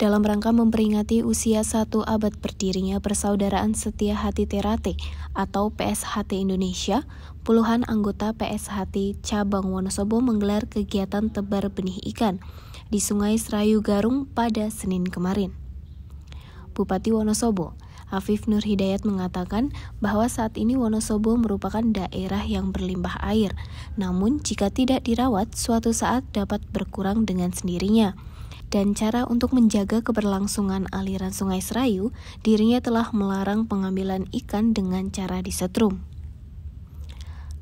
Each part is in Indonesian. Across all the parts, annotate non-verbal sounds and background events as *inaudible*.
dalam rangka memperingati usia satu abad berdirinya Persaudaraan Setia Hati Terate atau PSHT Indonesia, puluhan anggota PSHT Cabang Wonosobo menggelar kegiatan tebar benih ikan di Sungai Serayu Garung pada Senin kemarin. Bupati Wonosobo, Afif Nur Hidayat mengatakan bahwa saat ini Wonosobo merupakan daerah yang berlimpah air. Namun, jika tidak dirawat, suatu saat dapat berkurang dengan sendirinya dan cara untuk menjaga keberlangsungan aliran Sungai Serayu, dirinya telah melarang pengambilan ikan dengan cara disetrum.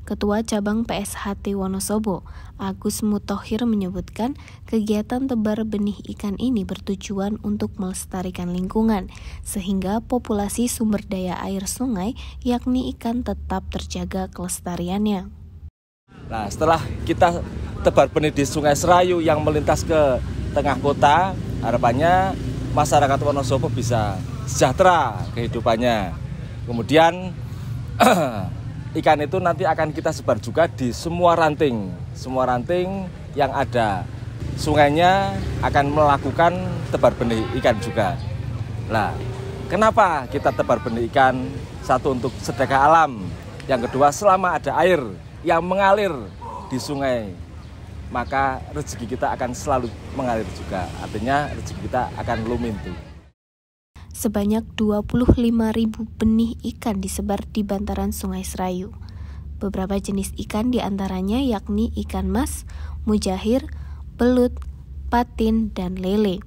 Ketua Cabang PSHT Wonosobo, Agus Mutohir menyebutkan, kegiatan tebar benih ikan ini bertujuan untuk melestarikan lingkungan, sehingga populasi sumber daya air sungai, yakni ikan tetap terjaga kelestariannya. Nah, setelah kita tebar benih di Sungai Serayu yang melintas ke tengah kota harapannya masyarakat Wonosobo bisa sejahtera kehidupannya kemudian *clears throat* ikan itu nanti akan kita sebar juga di semua ranting semua ranting yang ada sungainya akan melakukan tebar benih ikan juga lah kenapa kita tebar benih ikan satu untuk sedekah alam yang kedua selama ada air yang mengalir di sungai maka rezeki kita akan selalu mengalir juga. Artinya rezeki kita akan lumintu. Sebanyak 25.000 benih ikan disebar di bantaran Sungai Serayu. Beberapa jenis ikan diantaranya yakni ikan mas, mujahir, belut, patin, dan lele.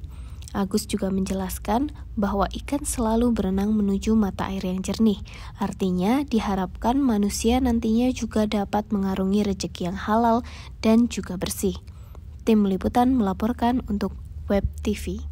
Agus juga menjelaskan bahwa ikan selalu berenang menuju mata air yang jernih. Artinya, diharapkan manusia nantinya juga dapat mengarungi rejeki yang halal dan juga bersih. Tim liputan melaporkan untuk Web TV.